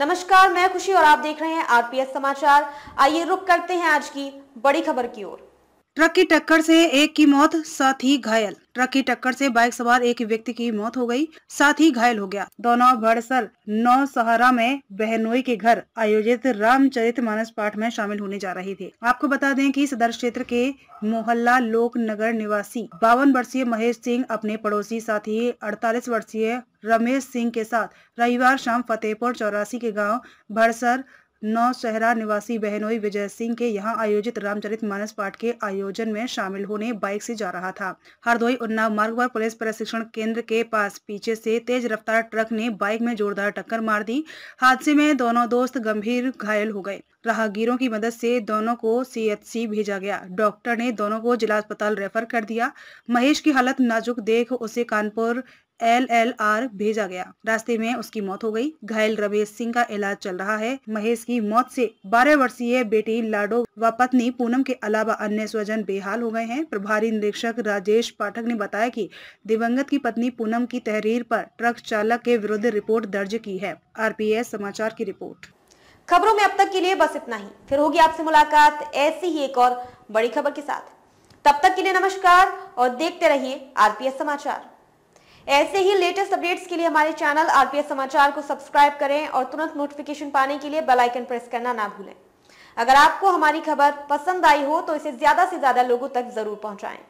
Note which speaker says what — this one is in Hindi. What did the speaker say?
Speaker 1: नमस्कार मैं खुशी और आप देख रहे हैं आरपीएस समाचार आइए रुक करते हैं आज की बड़ी खबर की ओर ट्रक की टक्कर
Speaker 2: से एक की मौत साथ ही घायल ट्रक की टक्कर से बाइक सवार एक व्यक्ति की मौत हो गई साथ ही घायल हो गया दोनों भड़सर नौ सहारा में बहनोई के घर आयोजित रामचरित मानस पाठ में शामिल होने जा रहे थे आपको बता दें कि सदर क्षेत्र के मोहल्ला लोक नगर निवासी बावन वर्षीय महेश सिंह अपने पड़ोसी साथी अड़तालीस वर्षीय रमेश सिंह के साथ रविवार शाम फतेहपुर चौरासी के गाँव भड़सर नौशहरा निवासी बहनोई विजय सिंह के यहां आयोजित रामचरित मानस पाठ के आयोजन में शामिल होने बाइक से जा रहा था हरदोई उन्नाव मार्ग पर पुलिस प्रशिक्षण केंद्र के पास पीछे से तेज रफ्तार ट्रक ने बाइक में जोरदार टक्कर मार दी हादसे में दोनों दोस्त गंभीर घायल हो गए राहगीरों की मदद से दोनों को सीएचसी भेजा गया डॉक्टर ने दोनों को जिला अस्पताल रेफर कर दिया महेश की हालत नाजुक देख उसे कानपुर एल एल आर भेजा गया रास्ते में उसकी मौत हो गई घायल रवेश सिंह का इलाज चल रहा है महेश की मौत से 12 वर्षीय बेटी लाडो व पत्नी पूनम के अलावा अन्य स्वजन बेहाल हो गए हैं प्रभारी निरीक्षक राजेश पाठक ने बताया कि दिवंगत की पत्नी पूनम की तहरीर पर ट्रक चालक के विरुद्ध रिपोर्ट दर्ज की है आर समाचार की रिपोर्ट
Speaker 1: खबरों में अब तक के लिए बस इतना ही फिर होगी आपसे मुलाकात ऐसी ही एक और बड़ी खबर के साथ तब तक के लिए नमस्कार और देखते रहिए आरपीएस समाचार ऐसे ही लेटेस्ट अपडेट्स के लिए हमारे चैनल आरपीएस समाचार को सब्सक्राइब करें और तुरंत नोटिफिकेशन पाने के लिए बेल आइकन प्रेस करना ना भूलें अगर आपको हमारी खबर पसंद आई हो तो इसे ज्यादा से ज्यादा लोगों तक जरूर पहुंचाएं